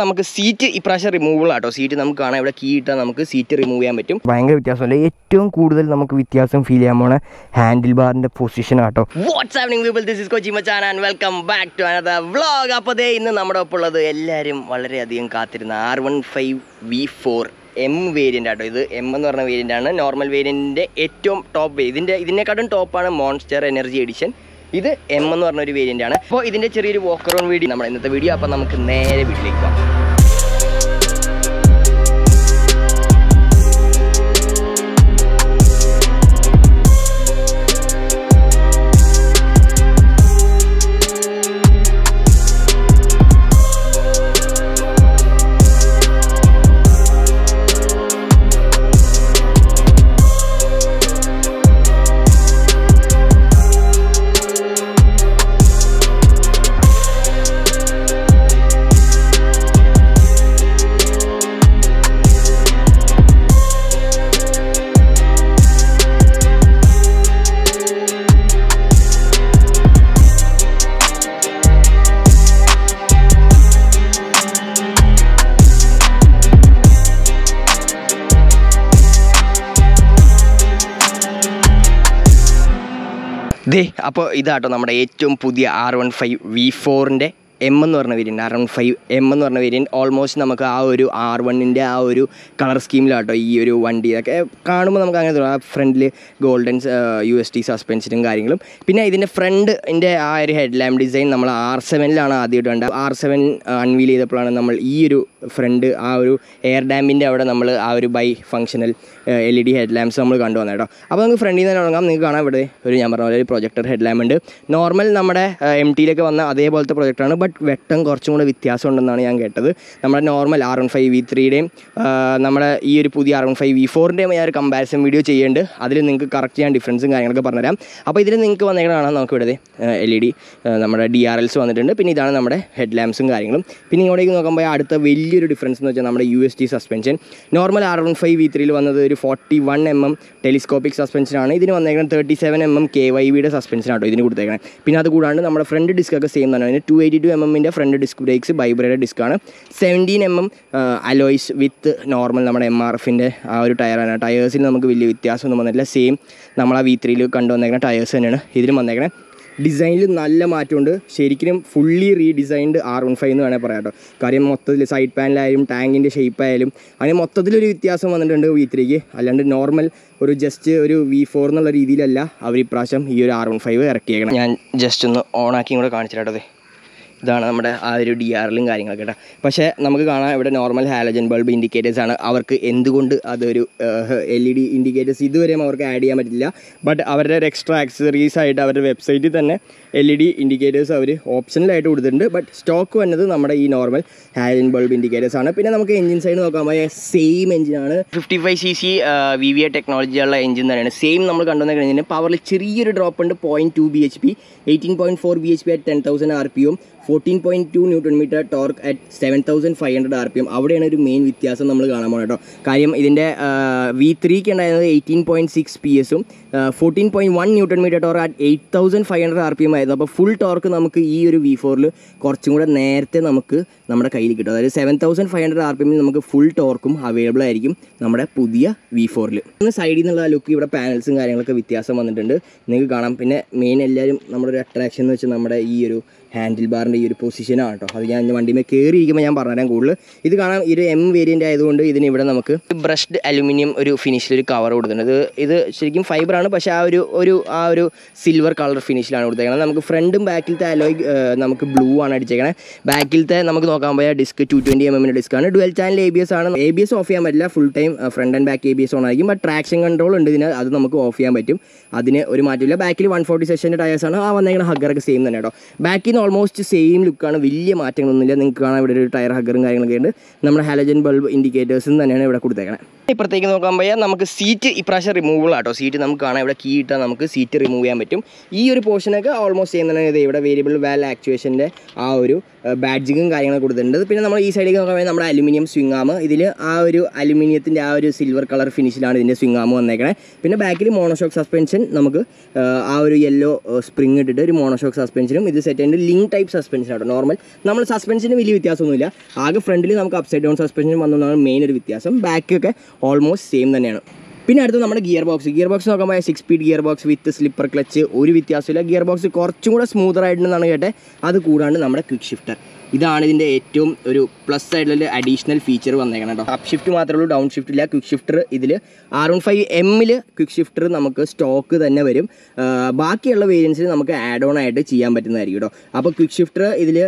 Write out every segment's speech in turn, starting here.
നമുക്ക് സീറ്റ് ഇപ്രാവശ്യം removal seat നമുക്ക് കാണാം ഇവിടെ കീ ഇട്ടാൽ നമുക്ക് സീറ്റ് റിമൂവ് ചെയ്യാൻ പറ്റും ഭയങ്കര വ്യത്യാസമല്ല ഏറ്റവും കൂടുതൽ നമുക്ക് വ്യത്യാസം ഫീൽ ചെയ്യാൻ പോണ ഹാൻഡിൽ ബാറിന്റെ പൊസിഷൻ ആട്ടോ വാട്സ്ആപ്പിംഗ് people and welcome back to another ഇന്ന് നമ്മുടെ ഒപ്പം ഉള്ളത് എല്ലാവരും വളരെയധികം കാത്തിരുന്ന R one five V four M variant ആട്ടോ ഇത് എം എന്ന് പറഞ്ഞ വേരിയൻ്റ് ആണ് നോർമൽ വേരിയൻറ്റിൻ്റെ ഏറ്റവും ടോപ്പ് ഇതിൻ്റെ ഇതിനെക്കാട്ടും ടോപ്പാണ് മോൺസ്റ്റർ എനർജി എഡിഷൻ ഇത് എം എന്ന് പറഞ്ഞ ഒരു വേരിയൻ്റ് ആണ് അപ്പോൾ ഇതിൻ്റെ ചെറിയൊരു വോക്കറോൺ വീഡിയോ നമ്മുടെ ഇന്നത്തെ വീഡിയോ അപ്പോൾ നമുക്ക് നേരെ വീട്ടിലേക്ക് പോകാം ദേ അപ്പോൾ ഇതാട്ടോ നമ്മുടെ ഏറ്റവും പുതിയ ആർ വൺ ഫൈവ് വി ഫോറിൻ്റെ എം എന്ന് പറഞ്ഞ വേരിയൻറ്റ് അറൗണ്ട് ഫൈവ് എം എന്ന് പറഞ്ഞ വേരിയൻറ്റ് ഓൾമോസ്റ്റ് നമുക്ക് ആ ഒരു ആർ വണ്ണിൻ്റെ ആ ഒരു കളർ സ്കീമിലാട്ടോ ഈ ഒരു വണ്ടി ഇതൊക്കെ കാണുമ്പോൾ നമുക്ക് അങ്ങനെ തോന്നും ആ ഫ്രണ്ടിൽ ഗോൾഡൻ യു എസ് ടി സസ്പെൻഷനും കാര്യങ്ങളും പിന്നെ ഇതിൻ്റെ ഇതിൻ്റെ ആ ഒരു ഹെഡ് ലാമ്പ് ഡിസൈൻ നമ്മൾ ആർ സെവനിലാണ് ആദ്യമായിട്ട് കണ്ടത് ആർ സെവൻ അൺവീൽ ചെയ്തപ്പോഴാണ് നമ്മൾ ഈ ഒരു ഫ്രണ്ട് ആ ഒരു എയർ ഡാമ്പിൻ്റെ അവിടെ നമ്മൾ ആ ഒരു bi functional L E D head lamps നമ്മൾ കണ്ടു വന്നത് കേട്ടോ അപ്പോൾ നമുക്ക് ഫ്രണ്ടിൽ നിന്ന് തന്നെ തുടങ്ങാം നിങ്ങൾക്ക് കാണാം ഇവിടെ ഒരു ഞാൻ പറഞ്ഞ പോലെ ഒരു പ്രൊജക്ടർ ഹെഡ് ലാമ്പ് ഉണ്ട് നോർമൽ നമ്മുടെ എം ടിയിലൊക്കെ വന്ന അതേപോലത്തെ പ്രൊജക്ടറാണ് ബട്ട് വെട്ടം കുറച്ചും കൂടെ വ്യത്യാസം ഉണ്ടെന്നാണ് ഞാൻ കേട്ടത് നമ്മുടെ normal R one five V ത്രീയുടെയും നമ്മുടെ ഈ ഒരു പുതിയ ആർ വൺ ഫൈവ് വി ഫോറിൻ്റെയും ഞാൻ ഒരു കമ്പാരിസൺ വീഡിയോ ചെയ്യേണ്ട അതിൽ നിങ്ങൾക്ക് കറക്റ്റ് ഞാൻ ഡിഫറൻസും കാര്യങ്ങളൊക്കെ പറഞ്ഞുതരാം അപ്പോൾ ഇതിൽ നിങ്ങൾക്ക് വന്നേക്കണ കാണാം നമുക്ക് ഇവിടെ എൽ ഇ ഡി നമ്മുടെ ഡി ആർ എൽസ് വന്നിട്ടുണ്ട് പിന്നെ ഇതാണ് നമ്മുടെ ഹെഡ് ലാമ്പ്സും കാര്യങ്ങളും പിന്നെ ഇങ്ങോട്ടേക്ക് നോക്കുമ്പോൾ അടുത്ത വലിയൊരു ഡിഫറൻസ് എന്ന് വെച്ചാൽ നമ്മുടെ U S T suspension normal R one five V ത്രീയിൽ വന്നത് ഒരു forty one M M telescopic സസ്പെൻഷനാണ് ഇതിന് വന്നേക്കുന്നത് thirty seven M M K Y വിയുടെ സസ്പെൻഷനാട്ടോ ഇതിന് കൊടുത്തേക്കണേ പിന്നെ അതുകൂടാണ്ട് നമ്മുടെ ഫ്രണ്ട് ഡിസ്ക് ഒക്കെ സെയിം തന്നെ അതിന് two eighty two M M എമ്മിൻ്റെ ഫ്രണ്ട് ഡിസ്ക് ബ്രേക്സ് ബൈബ്രയുടെ ഡിസ്ക്കാണ് seventeen M M alloys with normal നമ്മുടെ എം ആർ എഫിൻ്റെ ആ ഒരു ടയറാണ് ടയേഴ്സിൽ നമുക്ക് വലിയ വ്യത്യാസമൊന്നും വന്നിട്ടില്ല സെയിം നമ്മൾ ആ വി ത്രീയിൽ കണ്ടുവന്നേക്കുന്ന ടയേഴ്സ് തന്നെയാണ് ഇതിലും വന്നേക്കണേ ഡിസൈനിൽ നല്ല മാറ്റമുണ്ട് ശരിക്കും fully redesigned R one five എന്ന് വേണേൽ പറയാം കേട്ടോ കാര്യം മൊത്തത്തിൽ സൈഡ് പാനിലായാലും ടാങ്കിൻ്റെ ഷേപ്പായാലും അങ്ങനെ മൊത്തത്തിലൊരു വ്യത്യാസം വന്നിട്ടുണ്ട് വി ത്രീക്ക് അല്ലാണ്ട് നോർമൽ ഒരു ജസ്റ്റ് ഒരു വി ഫോർ എന്നുള്ള രീതിയിലല്ല അവർ ഇപ്രാവശ്യം ഈ ഒരു ആർ വൺ ഫൈവ് ഇറക്കിയേക്കണം ഞാൻ ജസ്റ്റ് ഒന്ന് ഓണാക്കിയും കൂടെ കാണിച്ചിട്ടേ ഇതാണ് നമ്മുടെ ആ ഒരു ഡി ആറിലും കാര്യങ്ങളൊക്കെ കേട്ടോ പക്ഷേ നമുക്ക് കാണാം ഇവിടെ നോർമൽ ഹാലജൻ ബൾബ് ഇൻഡിക്കേറ്റേഴ്സ് ആണ് അവർക്ക് എന്തുകൊണ്ട് അതൊരു എൽ ഇ ഡി ഇൻഡിക്കേറ്റേഴ്സ് ഇതുവരെയും അവർക്ക് ആഡ് ചെയ്യാൻ പറ്റില്ല ബട്ട് അവരുടെ ഒരു എക്സ്ട്രാ ആക്സസറീസ് ആയിട്ട് അവരുടെ വെബ്സൈറ്റിൽ തന്നെ എൽ ഇ ഡി ഇൻഡിക്കേറ്റേഴ്സ് അവർ ഓപ്ഷനിലായിട്ട് കൊടുത്തിട്ടുണ്ട് ബട്ട് സ്റ്റോക്ക് വന്നത് നമ്മുടെ ഈ നോർമൽ ഹാലജൻ ബൾബ് ഇൻഡിക്കേറ്റേഴ്സ് ആണ് പിന്നെ നമുക്ക് എഞ്ചിൻ സൈഡ് നോക്കാൻ പോയാൽ സെയിം എഞ്ചിനാണ് fifty five C C V V A ടെക്നോളജിയുള്ള എഞ്ചിൻ തന്നെയാണ് സെയിം നമ്മൾ കണ്ടുവന്ന കഴിഞ്ഞാൽ പവറിൽ ചെറിയൊരു ഡ്രോപ്പ് ഉണ്ട് point two B H P eighteen point four B H P at ten thousand R P യും fourteen point two newton metre torque at seven thousand five hundred R P M അവിടെയാണ് ഒരു main വ്യത്യാസം നമ്മൾ കാണാൻ പോകുന്നത് കേട്ടോ കാര്യം ഇതിൻ്റെ വി ത്രീക്ക് ഉണ്ടായിരുന്നത് എയ്റ്റീൻ പോയിൻറ്റ് സിക്സ് പി എസും fourteen point one newton metre torque at eight thousand five hundred R P M ആയിരുന്നു അപ്പോൾ ഫുൾ ടോർക്ക് നമുക്ക് ഈ ഒരു വി ഫോറിൽ കുറച്ചും കൂടെ നേരത്തെ നമുക്ക് നമ്മുടെ കയ്യിൽ കിട്ടും അതായത് seven thousand five hundred R P എമ്മിൽ നമുക്ക് ഫുൾ ടോർക്കും അവൈലബിൾ ആയിരിക്കും നമ്മുടെ പുതിയ വി ഫോറിൽ ഇന്ന് സൈഡിൽ നിന്നുള്ള ലുക്ക് ഇവിടെ പാനൽസും കാര്യങ്ങളൊക്കെ വ്യത്യാസം വന്നിട്ടുണ്ട് നിങ്ങൾക്ക് കാണാം പിന്നെ മെയിൻ എല്ലാവരും നമ്മുടെ ഒരു അട്രാക്ഷൻ എന്ന് വെച്ചാൽ നമ്മുടെ ഈ ഒരു ഹാൻഡിൽ ബാറിൻ്റെ ഈ ഒരു പൊസിഷനാണ് കേട്ടോ അത് ഞാൻ വണ്ടിമേ കയറിയിരിക്കുമ്പോൾ ഞാൻ പറഞ്ഞുതരാം കൂടുതൽ ഇത് കാണാൻ ഒരു എം വേരിയൻ്റ് ആയതുകൊണ്ട് ഇതിന് ഇവിടെ നമുക്ക് ബ്രഷ്ഡ് അലുമിനിയം ഒരു ഫിനിഷിലൊരു ഒരു കവർ കൊടുത്തിട്ടുണ്ട് ഇത് ശരിക്കും ഫൈബറാണ് പക്ഷേ ആ ഒരു ഒരു ആ ഒരു സിൽവർ കളർ ഫിനിഷിലാണ് കൊടുത്തേക്കുന്നത് നമുക്ക് ഫ്രണ്ടും ബാക്കിലത്തെ അലോയ് നമുക്ക് ബ്ലൂ ആണ് അടിച്ചേക്കണേ ബാക്കിലത്തെ നമുക്ക് നോക്കാൻ പോയാൽ ഡിസ്ക് ടു ട്വൻറ്റി എം എമ്മിൻ്റെ ആണ് twelve channel A B S ആണ് എ ബി എസ് ഓഫ് ചെയ്യാൻ പറ്റില്ല full time front and back A B S on ആയിരിക്കും ബട്ട് ട്രാക്ഷൻ കൺട്രോൾ ഉണ്ട് ഇതിന് അത് നമുക്ക് ഓഫ് ചെയ്യാൻ പറ്റും അതിന് ഒരു മാറ്റമില്ല ബാക്കിൽ വൺ ഫോർട്ടി സെഷൻ്റെ ടയേഴ്സാണ് ആ വന്നേക്കുന്ന ഹഗ്ഗറൊക്കെ സെയിം തന്നെ കേട്ടോ ബാക്കിൽ നിന്ന് ഓൾമോസ്റ്റ് സെയിം ലുക്കാണ് വലിയ മാറ്റങ്ങളൊന്നുമില്ല നിങ്ങൾക്ക് കാണാൻ ഇവിടെ ഒരു ടയർ ഹഗറും കാര്യങ്ങളൊക്കെ ഉണ്ട് നമ്മുടെ ഹാലജൻ ബൾബ് ഇൻഡിക്കേറ്റേഴ്സും തന്നെയാണ് ഇവിടെ കൊടുത്തേക്കണേ ഇപ്പോഴത്തേക്ക് നോക്കാൻ പയ്യ നമുക്ക് സീറ്റ് ഇപ്രാവശ്യം റിമൂവബിൾ ആട്ടോ സീറ്റ് നമുക്ക് കാണാം ഇവിടെ കീ ഇട്ടാൽ നമുക്ക് സീറ്റ് റിമൂവ് ചെയ്യാൻ പറ്റും ഈ ഒരു പോർഷനൊക്കെ ഓൾമോസ്റ്റ് ചെയ്യുന്നത് ഇവിടെ വേരിയബിൾ വാൽ ആക്ച്വേഷൻ്റെ ആ ഒരു ബാഡ്ജിങ്ങും കാര്യങ്ങളൊക്കെ കൊടുത്തിട്ടുണ്ട് പിന്നെ നമ്മൾ ഈ സൈഡിലേക്ക് നോക്കാൻ നമ്മുടെ അലുമിനിയം സ്വിംഗ് ആം ഇതിൽ ആ ഒരു അലുമിനിയത്തിൻ്റെ ആ ഒരു സിൽവർ കളർ ഫിനിഷിലാണ് ഇതിൻ്റെ സ്വിംഗ് ആം വന്നേക്കണേ പിന്നെ ബാക്കിൽ മോണോഷോക്ക് സസ്പെൻഷൻ നമുക്ക് ആ ഒരു യെല്ലോ സ്പ്രിങ് ഇട്ടിട്ട് ഒരു മോണോഷോക്ക് സസ്പെൻഷനും ഇത് സെറ്റ് ചെയ്യേണ്ട ലിങ്ക് ടൈപ്പ് സസ്പെൻഷൻ ആട്ടോ നോർമൽ നമ്മൾ സസ്പെൻഷന് വലിയ വ്യത്യാസമൊന്നുമില്ല ആകെ ഫ്രണ്ടിൽ നമുക്ക് അപ്സൈഡ് ഡൗൺ സസ്പെൻഷൻ വന്നതാണ് മെയിൻ ഒരു വ്യത്യാസം ബാക്കൊക്കെ ഓൾമോസ്റ്റ് സെയിം തന്നെയാണ് പിന്നെ അടുത്ത് നമ്മുടെ ഗിയർ ബോക്സ് ഗിയർ ബോക്സ് നോക്കുമ്പോൾ six speed gear box with slipper clutch ഒരു വ്യത്യാസമില്ല ഗിയർ ബോക്സ് കുറച്ചും കൂടെ സ്മൂത്തറായിട്ടുണ്ടെന്നാണ് കേട്ടെ അത് കൂടാണ്ട് നമ്മുടെ ക്വിക്ക് ഷിഫ്റ്റർ ഇതാണ് ഇതിൻ്റെ ഏറ്റവും ഒരു പ്ലസ് ആയിട്ടുള്ള അഡീഷണൽ ഫീച്ചർ വന്നേക്കണം കേട്ടോ അപ്പ് ഷിഫ്റ്റ് മാത്രമേ ഉള്ളൂ ഡൗൺ ഷിഫ്റ്റ് ഇല്ല ക്വിക്ക് ഷിഫ്റ്റർ ഇതിൽ ആർ വൺ ഫൈവ് എമ്മിൽ ക്വിക്ക് ഷിഫ്റ്റർ നമുക്ക് സ്റ്റോക്ക് തന്നെ വരും ബാക്കിയുള്ള വേരിയൻസിൽ നമുക്ക് ആഡ് ഓൺ ആയിട്ട് ചെയ്യാൻ പറ്റുന്നതായിരിക്കും കേട്ടോ അപ്പോൾ ക്വിക്ക് ഷിഫ്റ്റർ ഇതിൽ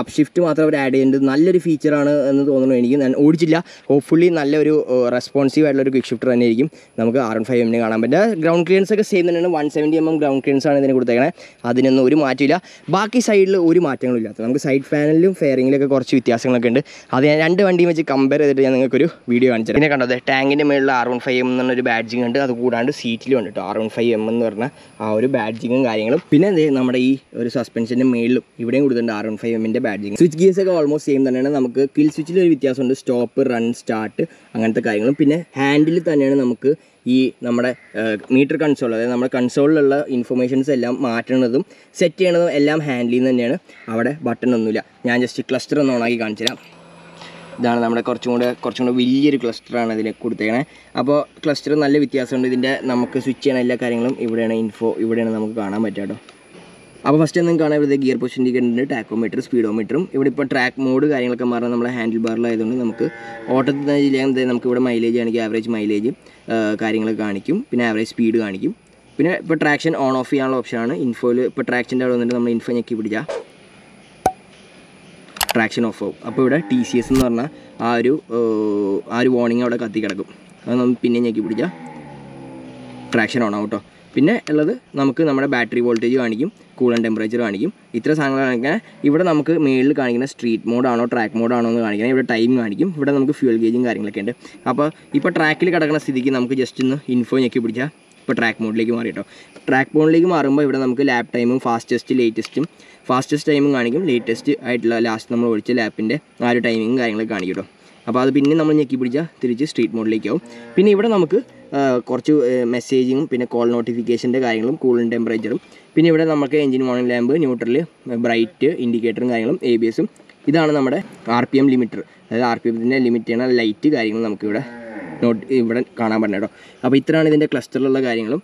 അപ്പ് ഷിഫ്റ്റ് മാത്രം അവർ ആഡ് ചെയ്യുന്നുണ്ട് നല്ലൊരു ഫീച്ചറാണ് എന്ന് തോന്നുന്നു എനിക്ക് ഞാൻ ഓടിച്ചില്ല ഹോപ്പ്ഫുള്ളി നല്ലൊരു റെസ്പോൺസീവ് ആയിട്ടുള്ള ഒരു ക്വിക്ക് ഷിഫ്റ്റർ തന്നെ ആയിരിക്കും നമുക്ക് ആർ വൺ ഫൈവ് എമ്മിന് കാണാൻ പറ്റുക ഗ്രൗണ്ട് ക്ലിയൻസ് ഒക്കെ സെയിം തന്നെയാണ് one seventy M M ground clearance ആണ് ഇതിന് കൊടുത്തേക്കണേ അതിനൊന്നും ഒരു മാറ്റമില്ല ബാക്കി സൈഡിൽ ഒരു മാറ്റങ്ങളും ഇല്ലാത്ത നമുക്ക് സൈഡ് ഫാനിൽ മോഡലും ഫെയറിങ്ങിലൊക്കെ കുറച്ച് വ്യത്യാസങ്ങളൊക്കെ ഉണ്ട് അത് ഞാൻ രണ്ട് വണ്ടിയും വെച്ച് കമ്പയർ ചെയ്തിട്ട് ഞാൻ നിങ്ങൾക്കൊരു വീഡിയോ കാണിച്ചത് പിന്നെ കണ്ടത് ടാങ്കിൻ്റെ മേളിൽ ആർ വൺ ഫൈവ് എം എന്നൊരു ബാഡ്ജിങ് ഉണ്ട് അത് കൂടാണ്ട് സീറ്റിലും ഉണ്ട് കേട്ടോ ആർ വൺ ഫൈവ് എം എന്ന് പറഞ്ഞ ആ ഒരു ബാഡ്ജിങ്ങും കാര്യങ്ങളും പിന്നെ അതേ നമ്മുടെ ഈ ഒരു സസ്പെൻഷൻ്റെ മേളിലും ഇവിടെയും കൊടുത്തിട്ടുണ്ട് ആർ വൺ ഫൈവ് എമ്മിൻ്റെ ബാഡ്ജിങ് സ്വിച്ച് ഗിയേഴ്സ് ഒക്കെ ഓൾമോസ്റ്റ് സെയിം തന്നെയാണ് നമുക്ക് കിൽ സ്വിച്ചിൽ ഒരു വ്യത്യാസമുണ്ട് സ്റ്റോപ്പ് റൺ സ്റ്റാർട്ട് അങ്ങനത്തെ കാര്യങ്ങളും പിന്നെ ഹാൻഡിൽ തന്നെയാണ് നമുക്ക് ഈ നമ്മുടെ മീറ്റർ കൺസോൾ അതായത് നമ്മുടെ കൺസോളിലുള്ള ഇൻഫർമേഷൻസ് എല്ലാം മാറ്റണതും സെറ്റ് ചെയ്യണതും എല്ലാം ഹാൻഡിൽ ചെയ്യുന്നത് തന്നെയാണ് അവിടെ ബട്ടൺ ഒന്നുമില്ല ഞാൻ ജസ്റ്റ് ക്ലസ്റ്റർ ഒന്ന് ഓണാക്കി കാണിച്ചു തരാം ഇതാണ് നമ്മുടെ കുറച്ചും കൂടെ കുറച്ചും കൂടെ വലിയൊരു ക്ലസ്റ്ററാണ് ഇതിൽ കൊടുത്തേക്കണേ അപ്പോൾ ക്ലസ്റ്റർ നല്ല വ്യത്യാസമുണ്ട് ഇതിൻ്റെ നമുക്ക് സ്വിച്ച് ചെയ്യണ എല്ലാ കാര്യങ്ങളും ഇവിടെയാണ് ഇൻഫോ ഇവിടെയാണ് നമുക്ക് കാണാൻ പറ്റുക കേട്ടോ അപ്പോൾ ഫസ്റ്റ് നിങ്ങൾക്ക് കാണാൻ ഇവിടുത്തെ ഗിയർ പൊസിഷൻ ഇൻഡിക്കേറ്ററിൻ്റെ ടാക്കോമീറ്റർ സ്പീഡോമീറ്ററും ഇവിടെ ഇപ്പോൾ ട്രാക്ക് മോഡ് കാര്യങ്ങളൊക്കെ മാറുന്നത് നമ്മുടെ ഹാൻഡിൽ ബാറിലായതുകൊണ്ട് നമുക്ക് ഓട്ടത്തിൽ തന്നെ ചെയ്യാൻ നമുക്ക് ഇവിടെ മൈലേജ് ആണെങ്കിൽ ആവറേജ് മൈലേജ് കാര്യങ്ങളൊക്കെ കാണിക്കും പിന്നെ ആവറേജ് സ്പീഡ് കാണിക്കും പിന്നെ ഇപ്പോൾ ട്രാക്ഷൻ ഓൺ ഓഫ് ചെയ്യാനുള്ള ഓപ്ഷനാണ് ഇൻഫോയിൽ ഇപ്പോൾ ട്രാക്ഷൻ്റെ അവിടെ വന്നിട്ട് നമ്മൾ ഇൻഫോ ഞെക്കി പിടിച്ചാൽ ട്രാക്ഷൻ ഓഫ് ആവും അപ്പോൾ ഇവിടെ ടി സി എസ് എന്ന് പറഞ്ഞാൽ ആ ഒരു ആ ഒരു വാർണിംഗ് അവിടെ കത്തി കിടക്കും അത് നമ്മൾ പിന്നെ ഞെക്കി പിടിച്ചാൽ ട്രാക്ഷൻ ഓൺ ആവും കേട്ടോ പിന്നെ ഉള്ളത് നമുക്ക് നമ്മുടെ ബാറ്ററി വോൾട്ടേജ് കാണിക്കും കൂളൻ ടെമ്പറേച്ചർ കാണിക്കും ഇത്ര സാധനങ്ങൾ കാണിക്കാൻ ഇവിടെ നമുക്ക് മേളിൽ കാണിക്കുന്ന സ്ട്രീറ്റ് മോഡാണോ ട്രാക്ക് മോഡാണോ എന്ന് കാണിക്കണം ഇവിടെ ടൈം കാണിക്കും ഇവിടെ നമുക്ക് ഫ്യൂൽ ഗേജും കാര്യങ്ങളൊക്കെ ഉണ്ട് അപ്പോൾ ഇപ്പോൾ ട്രാക്കിൽ കിടക്കുന്ന സ്ഥിതിക്ക് നമുക്ക് ജസ്റ്റ് ഒന്ന് ഇൻഫോ ഞെക്കി പിടിച്ചാൽ ഇപ്പോൾ ട്രാക്ക് മോഡിലേക്ക് മാറി കേട്ടോ ട്രാക്ക് മോഡിലേക്ക് മാറുമ്പോൾ ഇവിടെ നമുക്ക് ലാപ്പ് ടൈമും ഫാസ്റ്റസ്റ്റ് ലേറ്റസ്റ്റും ഫാസ്റ്റസ്റ്റ് ടൈമും കാണിക്കും ലേറ്റസ്റ്റ് ആയിട്ടുള്ള ലാസ്റ്റ് നമ്മൾ ഒഴിച്ച ലാപ്പിൻ്റെ ആ ഒരു ടൈമിങ്ങും കാര്യങ്ങളൊക്കെ കാണിക്കും അപ്പോൾ അത് പിന്നെ നമ്മൾ ഞെക്കി പിടിച്ചാൽ തിരിച്ച് സ്ട്രീറ്റ് മോഡിലേക്ക് ആവും പിന്നെ ഇവിടെ നമുക്ക് കുറച്ച് മെസ്സേജിങ്ങും പിന്നെ കോൾ നോട്ടിഫിക്കേഷൻ്റെ കാര്യങ്ങളും കൂളിംഗ് ടെമ്പറേച്ചറും പിന്നെ ഇവിടെ നമുക്ക് engine warning lamp neutral bright ഇൻഡിക്കേറ്ററും കാര്യങ്ങളും എ ബി എസും ഇതാണ് നമ്മുടെ ആർ പി എം ലിമിറ്റർ അതായത് ആർ പി എമ്മിൻ്റെ ലിമിറ്റ് ചെയ്യണ ലൈറ്റ് കാര്യങ്ങൾ നമുക്കിവിടെ നോട്ട് ഇവിടെ കാണാൻ പറ്റണം കേട്ടോ അപ്പോൾ ഇത്രയാണ് ഇതിൻ്റെ ക്ലസ്റ്ററിലുള്ള കാര്യങ്ങളും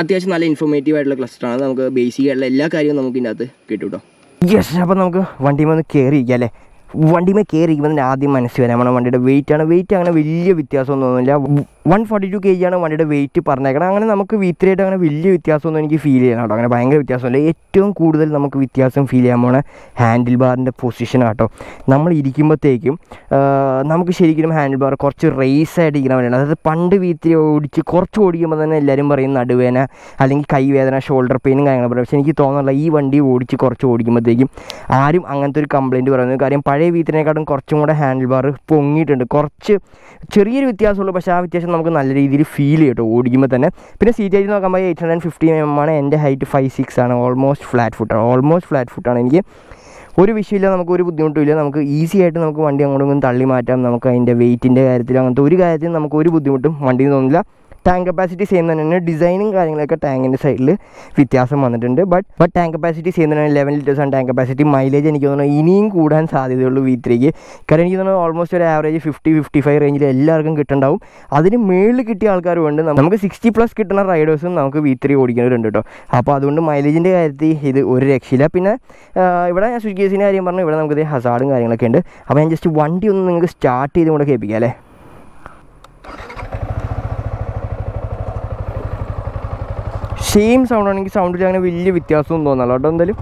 അത്യാവശ്യം നല്ല ഇൻഫോർമേറ്റീവ് ആയിട്ടുള്ള ക്ലസ്റ്ററാണ് നമുക്ക് ബേസിക് ആയിട്ടുള്ള എല്ലാ കാര്യവും നമുക്ക് ഇതിനകത്ത് കിട്ടും കേട്ടോ യെസ് അപ്പോൾ നമുക്ക് വണ്ടിയിൽ നിന്ന് കയറി അല്ലേ വണ്ടിമേ കയറിയിരിക്കുമ്പോൾ തന്നെ ആദ്യം മനസ്സിൽ വരാം നമ്മുടെ വണ്ടിയുടെ വെയിറ്റ് ആണ് വെയിറ്റ് അങ്ങനെ വലിയ വ്യത്യാസമൊന്നും തോന്നുന്നില്ല one forty two K G ആണ് വണ്ടിയുടെ വെയിറ്റ് പറഞ്ഞേക്കണം അങ്ങനെ നമുക്ക് വീത്തിരായിട്ട് അങ്ങനെ വലിയ വ്യത്യാസമൊന്നും എനിക്ക് ഫീൽ ചെയ്യണം കേട്ടോ അങ്ങനെ ഭയങ്കര വ്യത്യാസമില്ല ഏറ്റവും കൂടുതൽ നമുക്ക് വ്യത്യാസം ഫീൽ ചെയ്യാൻ പോണ ഹാൻഡിൽ ബാറിൻ്റെ പൊസിഷൻ കേട്ടോ നമ്മൾ ഇരിക്കുമ്പോഴത്തേക്കും നമുക്ക് ശരിക്കും ഹാൻഡിൽ ബാർ കുറച്ച് റേസ് ആയിട്ട് ഇരിക്കണം വരെയാണ് അതായത് പണ്ട് വീത്തിരി ഓടിച്ച് കുറച്ച് ഓടിക്കുമ്പോൾ തന്നെ എല്ലാവരും പറയും നടുവേന അല്ലെങ്കിൽ കൈവേദന ഷോൾഡർ പെയിനും കാര്യങ്ങളും പറയും പക്ഷേ എനിക്ക് തോന്നുന്നില്ല ഈ വണ്ടി ഓടിച്ച് കുറച്ച് ഓടിക്കുമ്പോഴത്തേക്കും ആരും അങ്ങനത്തെ ഒരു കംപ്ലയിൻറ്റ് പറയുന്നത് കാര്യം പഴയ വീത്തിനേക്കാളും കുറച്ചും കൂടെ ഹാൻഡിൽ ബാർ പൊങ്ങിയിട്ടുണ്ട് കുറച്ച് ചെറിയൊരു വ്യത്യാസമുള്ളൂ പക്ഷേ ആ വ്യത്യാസം നമുക്ക് നല്ല രീതിയിൽ ഫീൽ ചെയ്യട്ടോ ഓടിക്കുമ്പോൾ തന്നെ പിന്നെ സീറ്റ് ആയിട്ട് നോക്കുമ്പോൾ എയ്റ്റ് ഹൺഡ്രഡ് ഫിഫ്റ്റി എം ആണ് എൻ്റെ ഹൈറ്റ് ഫൈവ് സിക്സ് ആണ് ഓൾമോസ്റ്റ് ഫ്ലാറ്റ് ഫുട്ടാണ് ഓൾമോസ്റ്റ് ഫ്ലാറ്റ് ഫുട്ടാണ് എനിക്ക് ഒരു വിഷയമില്ല നമുക്ക് ഒരു ബുദ്ധിമുട്ടുമില്ല നമുക്ക് ഈസി ആയിട്ട് നമുക്ക് വണ്ടി അങ്ങോട്ടും തള്ളി മാറ്റാം നമുക്ക് അതിൻ്റെ വെയിറ്റിൻ്റെ കാര്യത്തിലും അങ്ങനത്തെ ഒരു കാര്യത്തിലും നമുക്ക് ഒരു ബുദ്ധിമുട്ടും വണ്ടിയിൽ തോന്നില്ല ടാങ്ക് കപ്പാസിറ്റി സെയിം തന്നെയാണ് ഡിസൈനും കാര്യങ്ങളൊക്കെ ടാങ്കിൻ്റെ സൈഡിൽ വ്യത്യാസം വന്നിട്ടുണ്ട് but but tank capacity same തന്നെയാണ് ലെവൻ ലിറ്റേഴ്സാണ് ടാങ്ക് കപ്പാസിറ്റി മൈലേജ് എനിക്ക് തോന്നുന്നു ഇനിയും കൂടാൻ സാധ്യതയുള്ളൂ വി ത്രീക്ക് കാരണം എനിക്ക് തോന്നുന്നു ഓൾമോസ്റ്റ് ഒരു ആവറേജ് ഫിഫ്റ്റി ഫിഫ്റ്റി ഫൈവ് റേഞ്ചിൽ എല്ലാവർക്കും കിട്ടുണ്ടാവും അതിന് മേളിൽ കിട്ടിയ ആൾക്കാരും ഉണ്ട് നമുക്ക് സിക്സ്റ്റി പ്ലസ് കിട്ടുന്ന റൈഡേഴ്സും നമുക്ക് വി ത്രീ ഓടിക്കുന്നവരുണ്ട് കേട്ടോ അപ്പോൾ അതുകൊണ്ട് മൈലേജിൻ്റെ കാര്യത്തിൽ ഇത് ഒരു രക്ഷയില്ല പിന്നെ ഇവിടെ ഞാൻ സ്വിച്ച് കാര്യം പറഞ്ഞു ഇവിടെ നമുക്കിത് ഹസാർഡും കാര്യങ്ങളൊക്കെ ഉണ്ട് അപ്പോൾ ഞാൻ ജസ്റ്റ് വണ്ടി ഒന്ന് നിങ്ങൾക്ക് സ്റ്റാർട്ട് ചെയ്ത് കൂടെ കേൾപ്പിക്കാം അല്ലേ സെയിം സൗണ്ട് ആണെങ്കിൽ സൗണ്ടിൽ അങ്ങനെ വലിയ വ്യത്യാസമൊന്നും തോന്നല്ലോ കേട്ടോ എന്തായാലും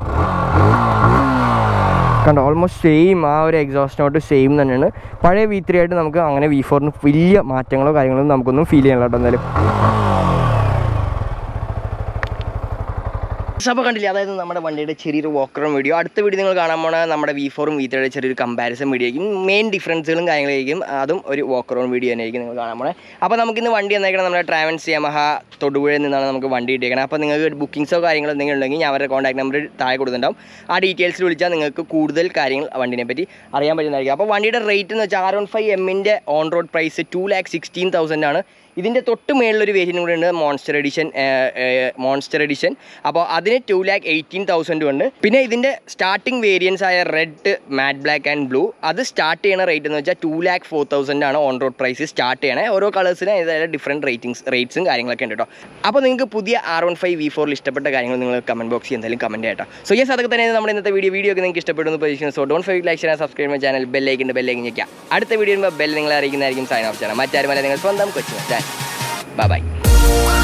കണ്ട ഓൾമോസ്റ്റ് സെയിം ആ ഒരു എക്സോസ്റ്റിനോട്ട് സെയിം തന്നെയാണ് പഴയ വി ത്രീ ആയിട്ട് നമുക്ക് അങ്ങനെ വി ഫോറിന് വലിയ മാറ്റങ്ങളോ കാര്യങ്ങളോ നമുക്കൊന്നും ഫീൽ ചെയ്യാനില്ല കേട്ടോ എന്തായാലും ഫ്രണ്ട്സ് അപ്പോൾ കണ്ടില്ലേ അതായത് നമ്മുടെ വണ്ടിയുടെ ചെറിയൊരു വോക്കറും വീഡിയോ അടുത്ത വീഡിയോ നിങ്ങൾ കാണാൻ പോണ നമ്മുടെ വി ഫോറും വി ത്രീയുടെ ചെറിയൊരു കമ്പാരിസൺ വീഡിയോ ആയിരിക്കും മെയിൻ ഡിഫറൻസുകളും കാര്യങ്ങളായിരിക്കും അതും ഒരു വോക്കറോൺ വീഡിയോ തന്നെയായിരിക്കും നിങ്ങൾ കാണാൻ പോണേ അപ്പോൾ നമുക്ക് ഇന്ന് വണ്ടി എന്നേക്കണം നമ്മുടെ ട്രാവൻസ് യമഹ തൊടുപുഴയിൽ നിന്നാണ് നമുക്ക് വണ്ടി ഇട്ടിരിക്കണം അപ്പോൾ നിങ്ങൾക്ക് ബുക്കിംഗ്സോ കാര്യങ്ങളോ എന്തെങ്കിലും ഉണ്ടെങ്കിൽ ഞാൻ അവരുടെ കോൺടാക്ട് നമ്പർ താഴെ കൊടുത്തിട്ടുണ്ടാവും ആ ഡീറ്റെയിൽസ് വിളിച്ചാൽ നിങ്ങൾക്ക് കൂടുതൽ കാര്യങ്ങൾ വണ്ടിനെ പറ്റി അറിയാൻ പറ്റുന്നതായിരിക്കും അപ്പോൾ വണ്ടിയുടെ റേറ്റ് എന്ന് വെച്ചാൽ ആർ വൺ ഫൈവ് എമ്മിൻ്റെ on road price two lakh sixteen തൗസൻഡാണ് ഇതിൻ്റെ തൊട്ട് മേളിലൊരു വേരിയൻ്റ് കൂടെ ഉണ്ട് മോൺസ്റ്റർ എഡിഷൻ മോൺസ്റ്റർ എഡിഷൻ അപ്പോൾ അതിന് ടു ലാക്ക് എയ്റ്റീൻ തൗസൻഡ് ഉണ്ട് പിന്നെ ഇതിൻ്റെ സ്റ്റാർട്ടിംഗ് വേരിയൻസ് ആയ red matte black and blue അത് സ്റ്റാർട്ട് ചെയ്യണ റേറ്റ് എന്ന് വെച്ചാൽ ടു ലാക്ക് ഫോർ തൗസൻഡ് ആണ് ഓൺ റോഡ് പ്രൈസ് സ്റ്റാർട്ട് ചെയ്യണേ ഓരോ കളേഴ്സിന് ഏതായാലും ഡിഫറെൻറ്റ് റേറ്റിംഗ്സ് റേറ്റ്സും കാര്യങ്ങളൊക്കെ ഉണ്ട് കേട്ടോ അപ്പോൾ നിങ്ങൾക്ക് പുതിയ ആർ വൺ ഫൈവ് വി ഫോറിൽ ഇഷ്ടപ്പെട്ട കാര്യങ്ങൾ നിങ്ങൾ കമൻറ്റ് ബോക്സിൽ എന്തായാലും കമൻറ്റ് കേട്ടോ സോ യെസ് അതൊക്കെ തന്നെ നമ്മുടെ ഇന്നത്തെ വീഡിയോ വീഡിയോ ഒക്കെ നിങ്ങൾക്ക് ഇഷ്ടപ്പെടുന്ന പ്രതീക്ഷിക്കുന്നു സോ ഡോൺ ഫൈവ് ലൈക്ക് ചെയ്യാൻ സബ്സ്ക്രൈബ് ചെയ്യാൻ ചാനൽ ബെല്ലൈക്കിൻ്റെ ബെല്ലൈക്കിൻ ഞെക്കുക അടുത്ത വീഡിയോ വരുമ്പോൾ നിങ്ങളെ അറിയിക്കുന്നതായിരിക്കും സൈൻ ഓഫ് ചെയ്യണം മറ്റാരും നിങ്ങൾ സ്വന്തം കൊച്ചു Bye bye.